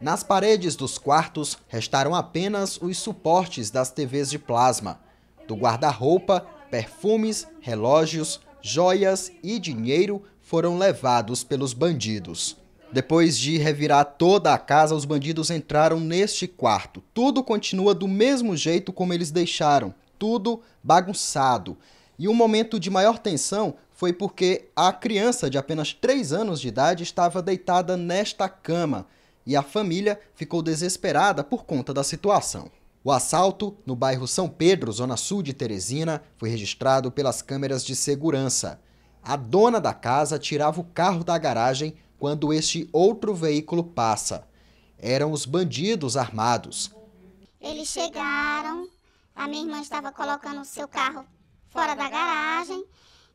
Nas paredes dos quartos restaram apenas os suportes das TVs de plasma. Do guarda-roupa, perfumes, relógios, joias e dinheiro foram levados pelos bandidos. Depois de revirar toda a casa, os bandidos entraram neste quarto. Tudo continua do mesmo jeito como eles deixaram, tudo bagunçado. E um momento de maior tensão foi porque a criança de apenas 3 anos de idade estava deitada nesta cama e a família ficou desesperada por conta da situação. O assalto, no bairro São Pedro, zona sul de Teresina, foi registrado pelas câmeras de segurança. A dona da casa tirava o carro da garagem quando este outro veículo passa. Eram os bandidos armados. Eles chegaram, a minha irmã estava colocando o seu carro fora da garagem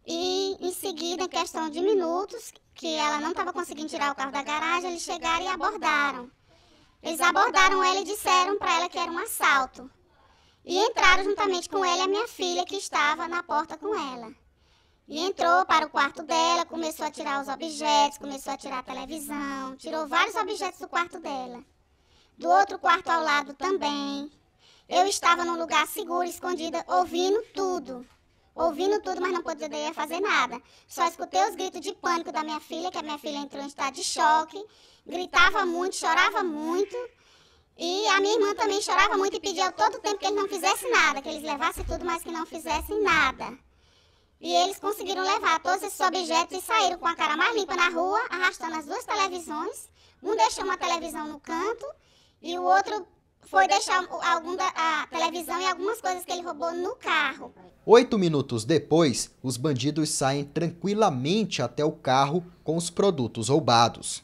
e em seguida, questão de minutos, que ela não estava conseguindo tirar o carro da garagem, eles chegaram e abordaram. Eles abordaram ela e disseram para ela que era um assalto. E entraram juntamente com ela e a minha filha, que estava na porta com ela. E entrou para o quarto dela, começou a tirar os objetos, começou a tirar a televisão, tirou vários objetos do quarto dela. Do outro quarto ao lado também. Eu estava num lugar seguro, escondida, ouvindo tudo. Ouvindo tudo, mas não podia fazer nada. Só escutei os gritos de pânico da minha filha, que a minha filha entrou em estado de choque. Gritava muito, chorava muito. E a minha irmã também chorava muito e pedia todo o tempo que eles não fizessem nada, que eles levassem tudo, mas que não fizessem nada. E eles conseguiram levar todos esses objetos e saíram com a cara mais limpa na rua, arrastando as duas televisões. Um deixou uma televisão no canto e o outro foi deixar algum da, a televisão e algumas coisas que ele roubou no carro. Oito minutos depois, os bandidos saem tranquilamente até o carro com os produtos roubados.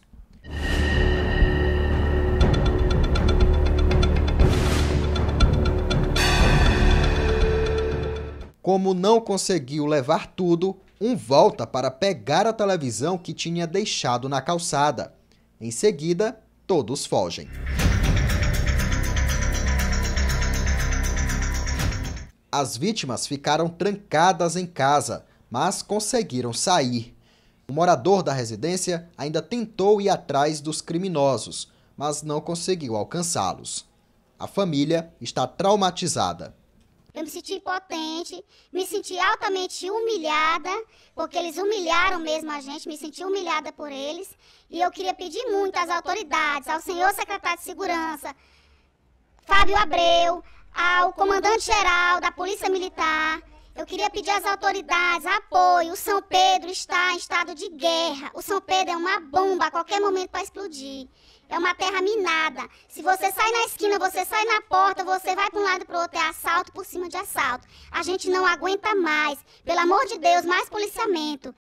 Como não conseguiu levar tudo, um volta para pegar a televisão que tinha deixado na calçada. Em seguida, todos fogem. As vítimas ficaram trancadas em casa, mas conseguiram sair. O morador da residência ainda tentou ir atrás dos criminosos, mas não conseguiu alcançá-los. A família está traumatizada. Eu me senti impotente, me senti altamente humilhada, porque eles humilharam mesmo a gente, me senti humilhada por eles. E eu queria pedir muito às autoridades, ao senhor secretário de Segurança, Fábio Abreu, ao comandante-geral da Polícia Militar. Eu queria pedir às autoridades apoio. O São Pedro está em estado de guerra. O São Pedro é uma bomba a qualquer momento para explodir. É uma terra minada. Se você sai na esquina, você sai na porta, você vai para um lado para o outro, é assalto por cima de assalto. A gente não aguenta mais. Pelo amor de Deus, mais policiamento.